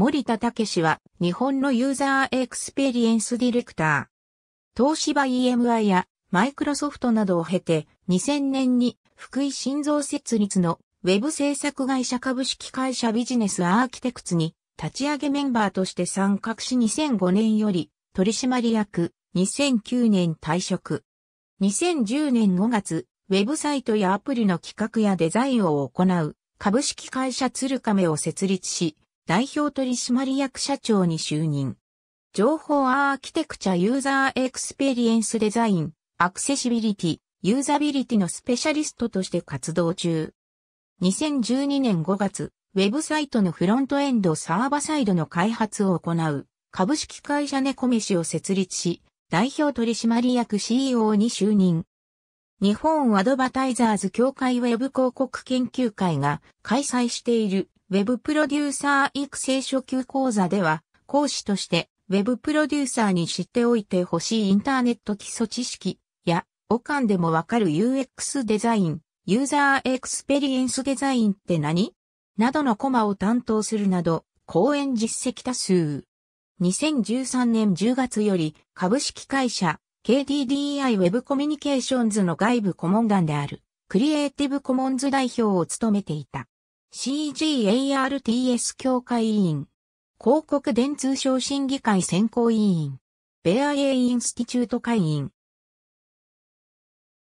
森田武氏は日本のユーザーエクスペリエンスディレクター。東芝 EMI やマイクロソフトなどを経て2000年に福井新造設立のウェブ制作会社株式会社ビジネスアーキテクツに立ち上げメンバーとして参画し2005年より取締役2009年退職。2010年5月、ウェブサイトやアプリの企画やデザインを行う株式会社鶴亀を設立し、代表取締役社長に就任。情報アーキテクチャユーザーエクスペリエンスデザイン、アクセシビリティ、ユーザビリティのスペシャリストとして活動中。2012年5月、ウェブサイトのフロントエンドサーバサイドの開発を行う株式会社ネコメシを設立し、代表取締役 CEO に就任。日本アドバタイザーズ協会ウェブ広告研究会が開催しているウェブプロデューサー育成初級講座では、講師としてウェブプロデューサーに知っておいてほしいインターネット基礎知識や、オカンでもわかる UX デザイン、ユーザーエクスペリエンスデザインって何などのコマを担当するなど、講演実績多数。2013年10月より、株式会社 KDDI ウェブコミュニケーションズの外部顧問団である、クリエイティブコモンズ代表を務めていた。CGARTS 協会委員、広告電通商審議会選考委員、ベアエインスティチュート会員。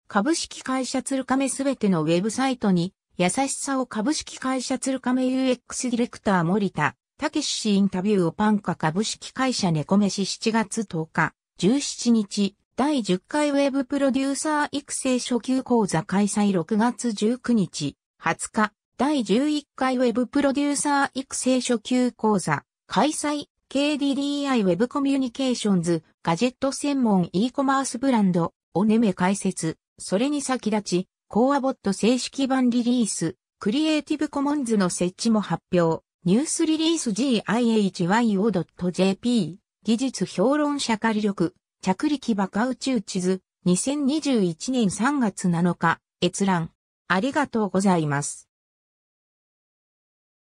株式会社鶴亀すべてのウェブサイトに、優しさを株式会社鶴亀 UX ディレクター森田、武氏インタビューをパンカ株式会社猫飯7月10日、17日、第10回ウェブプロデューサー育成初級講座開催6月19日、20日、第11回ウェブプロデューサー育成初級講座開催 KDDI ウェブコミュニケーションズガジェット専門 e コマースブランドおねめ解説それに先立ちコアボット正式版リリースクリエイティブコモンズの設置も発表ニュースリリース GIHYO.jp 技術評論者仮力着陸バカ宇宙地図2021年3月7日閲覧ありがとうございます。